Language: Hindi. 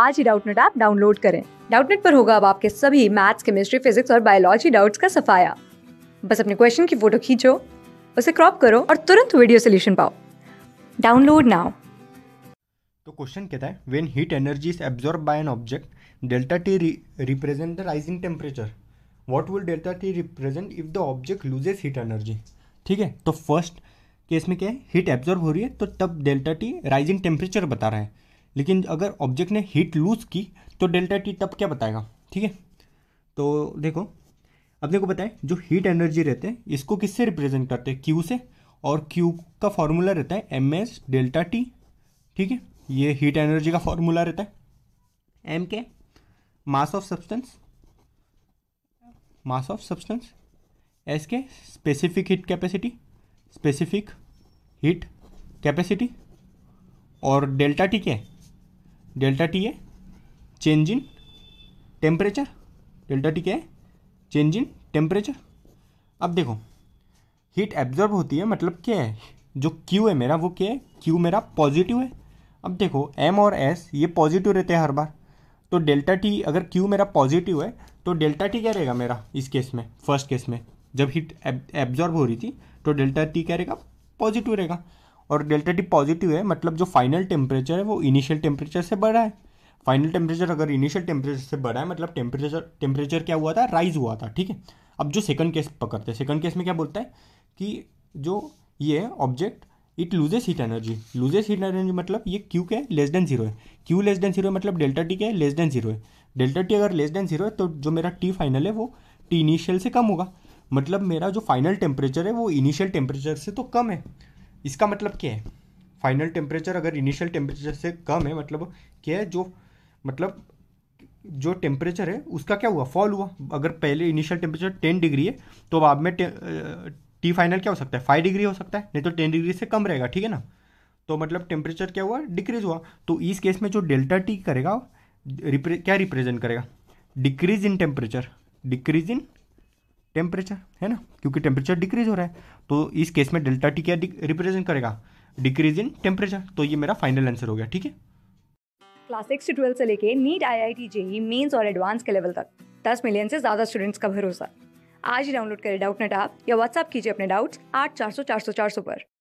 आज ही डाउटनेट ऐप डाउनलोड करें डाउटनेट पर होगा अब आपके सभी मैथ्स केमिस्ट्री फिजिक्स और बायोलॉजी डाउट्स का सफाया बस अपने क्वेश्चन की फोटो खींचो उसे क्रॉप करो और तुरंत वीडियो सोल्यूशन पाओ डाउनलोड नाउ तो क्वेश्चन कहता है when heat energy is absorb by an object delta T represent the rising temperature what will delta T represent if the object loses heat energy ठीक है तो फर्स्ट केस में क्या है हीट एब्जॉर्ब हो रही है तो तब डेल्टा टी राइजिंग टेम्परेचर बता रहा है लेकिन अगर ऑब्जेक्ट ने हीट लूज की तो डेल्टा टी तब क्या बताएगा ठीक है तो देखो अपने को बताएं जो हीट एनर्जी रहते हैं इसको किससे रिप्रेजेंट करते हैं क्यू से और क्यू का फॉर्मूला रहता है एम एस डेल्टा टी ठीक है ये हीट एनर्जी का फॉर्मूला रहता है एम के mass of substance mass of substance S के specific heat capacity specific heat capacity और डेल्टा टी क्या है डेल्टा टी है change in temperature delta T क्या है चेंज इन टेम्परेचर अब देखो हीट एब्जॉर्ब होती है मतलब क्या है जो क्यू है मेरा वो क्या है क्यू मेरा पॉजिटिव है अब देखो एम और एस ये पॉजिटिव रहते हैं हर बार तो डेल्टा टी अगर क्यू मेरा पॉजिटिव है तो डेल्टा टी क्या रहेगा मेरा इस केस में फर्स्ट केस में जब हीट एब्जॉर्ब हो रही थी तो डेल्टा टी क्या रहेगा पॉजिटिव रहेगा और डेल्टा टी पॉजिटिव है मतलब जो फाइनल टेम्परेचर है वो इनिशियल टेम्परेचर से बढ़ा है फाइनल टेम्परेचर अगर इनिशियल टेम्परेचर से बढ़ा है मतलब टेम्परेचर टेम्परेचर क्या हुआ था राइज हुआ था ठीक है अब जो सेकंड केस पकड़ते हैं सेकंड केस में क्या बोलता है कि जो ये object it loses heat energy loses heat energy मतलब ये क्यू क्या है लेस देन जीरो है क्यू लेस देन जीरो मतलब डेल्टा टी क्या है लेस देन जीरो है डेल्टा टी अगर लेस देन जीरो है तो जो मेरा टी फाइनल है वो टी इनिशियल से कम होगा मतलब मेरा जो फाइनल टेम्परेचर है वो इनिशियल टेम्परेचर से तो कम है इसका मतलब क्या है फाइनल टेम्परेचर अगर इनिशियल टेम्परेचर से कम है मतलब क्या है जो मतलब जो टेम्परेचर है उसका क्या हुआ फॉल हुआ अगर पहले इनिशियल टेम्परेचर टेन डिग्री है तो बाद में टी फाइनल क्या हो सकता है फाइव डिग्री हो सकता है नहीं तो टेन डिग्री से कम रहेगा ठीक है ना तो मतलब टेम्परेचर क्या हुआ डिक्रीज हुआ तो इस केस में जो डेल्टा टी करेगा रिप्रे क्या रिप्रेजेंट करेगा decrease in temperature decrease in temperature है ना क्योंकि टेम्परेचर डिक्रीज हो रहा है तो इस केस में डेल्टा टी क्या रिप्रेजेंट करेगा डिक्रीज इन टेम्परेचर तो ये मेरा फाइनल आंसर हो गया ठीक है क्लास सिक्स से ट्वेल्थ से लेके NEET I I T JEE mains और एडवांस के लेवल तक दस मिलियन से ज़्यादा स्टूडेंट्स का भरोसा आज ही डाउनलोड करें डाउट नेट आप या व्हाट्सअप कीजिए अपने डाउट्स आठ चार सौ चार सौ चार सौ पर